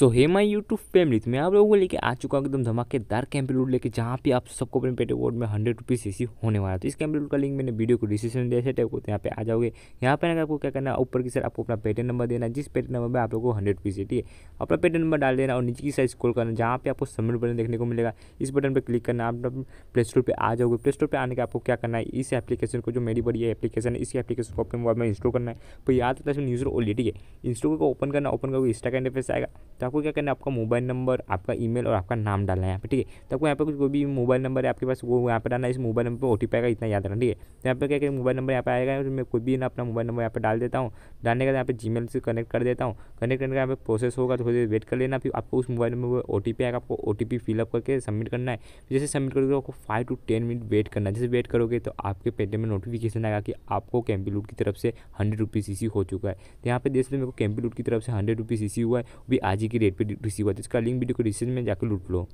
so hey my YouTube family मैं आप लोगों को लेके आ चुका हूँ एकदम धमाकेदार कैंपलूड लेके जहाँ पे आप सबको अपने पेटे कोड में हंड्रेड रुपीज़ ए होने वाला तो इस कैंपलूड का लिंक मैंने वीडियो को डिस्क्रिप्शन दिया दिया टाइप को यहाँ पे आ जाओगे यहाँ पे आपको क्या करना है ऊपर की सर आपको अपना पेटे नंबर देना जिस पेटे नंबर में आप लोगों को हंड्रेड रुपीज़ ठीक है अपना पेटे नंबर डाल देना और नीचे की साइड कॉल करना जहाँ पे आपको सबमिट बटन देखने को मिलेगा इस बटन पर क्लिक करना आप प्ले स्टोर पर आ जाओगे प्ले स्टोर पर आने के आपको क्या करना है इस एप्लीकेशन को जो मेरी बड़ी एप्लीकेशन है इसी एप्लीकेशन को अपने मोबाइल में इंस्टॉल करना है पर तो याद है यूजर ओली ठीक है इंस्टॉल को ओपन करना ओपन करोगे इंस्टाग्राम का आएगा तो आपको क्या करना है आपका मोबाइल नंबर आपका ईमेल और आपका नाम डालना है यहाँ पे ठीक है तो आपको यहाँ पे कोई भी मोबाइल नंबर है आपके पास वो यहाँ पर डालना है इस मोबाइल नंबर पर ओ का इतना याद रखना ठीक है तो यहाँ पर क्या करें मोबाइल नंबर यहाँ पर आएगा मैं कोई भी ना अपना मोबाइल नंबर यहाँ पर डाल देता हूँ डालने के बाद यहाँ पर जी से कनेक्ट कर देता हूँ कनेक्ट करने का यहाँ पर प्रोसेस होगा तो थोड़ी देर वेट कर लेना फिर आपको उस मोबाइल नंबर पर ओ आएगा आपको ओ फिलअप करके सबमिट करना है जैसे सबमिट करोगे आपको five to ten minute wait करना है जैसे वेट करोगे तो आपके पेटीएम में नोटिफिकेशन आएगा कि आपको कैम्पी लूट की तरफ से हंड्रेड रुपीज़ ई हो चुका है तो यहाँ पर देख लो मेरे को कैम्पी लूट की तरफ से हंड्रेड रुपीज़ ईसी हुआ है वो भी आज ही की रेट पर रिसीव हुआ था इसका लिंक वीडियो को डिस्क्रिप्शन में जाकर लूट लो